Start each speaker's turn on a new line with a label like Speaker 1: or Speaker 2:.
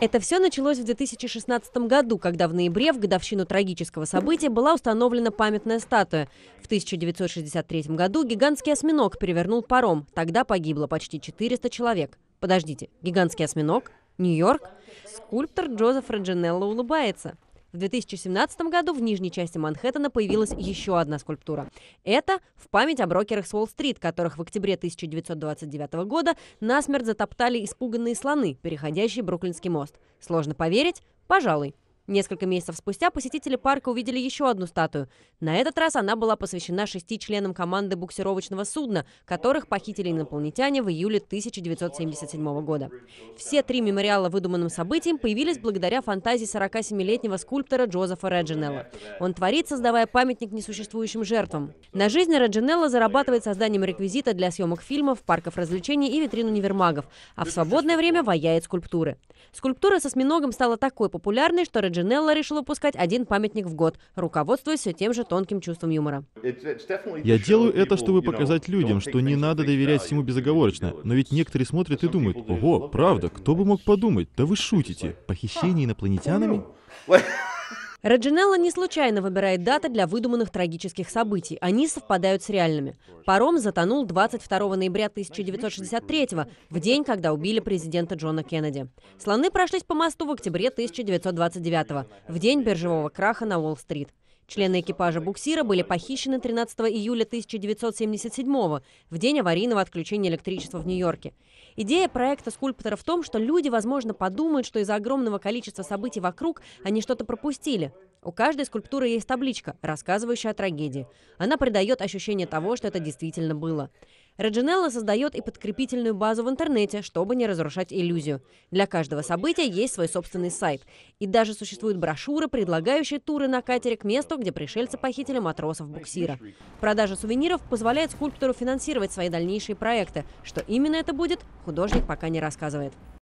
Speaker 1: Это все началось в 2016 году, когда в ноябре, в годовщину трагического события, была установлена памятная статуя. В 1963 году гигантский осьминог перевернул паром. Тогда погибло почти 400 человек. Подождите, гигантский осьминог? Нью-Йорк? Скульптор Джозеф Реджинелло улыбается. В 2017 году в нижней части Манхэттена появилась еще одна скульптура. Это в память о брокерах с Уолл-стрит, которых в октябре 1929 года насмерть затоптали испуганные слоны, переходящие Бруклинский мост. Сложно поверить? Пожалуй. Несколько месяцев спустя посетители парка увидели еще одну статую. На этот раз она была посвящена шести членам команды буксировочного судна, которых похитили инопланетяне в июле 1977 года. Все три мемориала выдуманным событиям появились благодаря фантазии 47-летнего скульптора Джозефа Реджинелла. Он творит, создавая памятник несуществующим жертвам. На жизнь Реджинелла зарабатывает созданием реквизита для съемок фильмов, парков развлечений и витрин универмагов, а в свободное время ваяет скульптуры. Скульптура со сминогом стала такой популярной, что Реджинелл Джинелла решила пускать один памятник в год, руководствуясь все тем же тонким чувством юмора.
Speaker 2: Я делаю это, чтобы показать людям, что не надо доверять всему безоговорочно. Но ведь некоторые смотрят и думают, ого, правда, кто бы мог подумать, да вы шутите, похищение инопланетянами?
Speaker 1: Реджинелла не случайно выбирает даты для выдуманных трагических событий. Они совпадают с реальными. Паром затонул 22 ноября 1963 в день, когда убили президента Джона Кеннеди. Слоны прошлись по мосту в октябре 1929 в день биржевого краха на Уолл-стрит. Члены экипажа буксира были похищены 13 июля 1977 в день аварийного отключения электричества в Нью-Йорке. Идея проекта скульптора в том, что люди, возможно, подумают, что из-за огромного количества событий вокруг они что-то пропустили. У каждой скульптуры есть табличка, рассказывающая о трагедии. Она придает ощущение того, что это действительно было. Реджинелла создает и подкрепительную базу в интернете, чтобы не разрушать иллюзию. Для каждого события есть свой собственный сайт. И даже существуют брошюры, предлагающие туры на катере к месту, где пришельцы похитили матросов буксира. Продажа сувениров позволяет скульптору финансировать свои дальнейшие проекты. Что именно это будет, художник пока не рассказывает.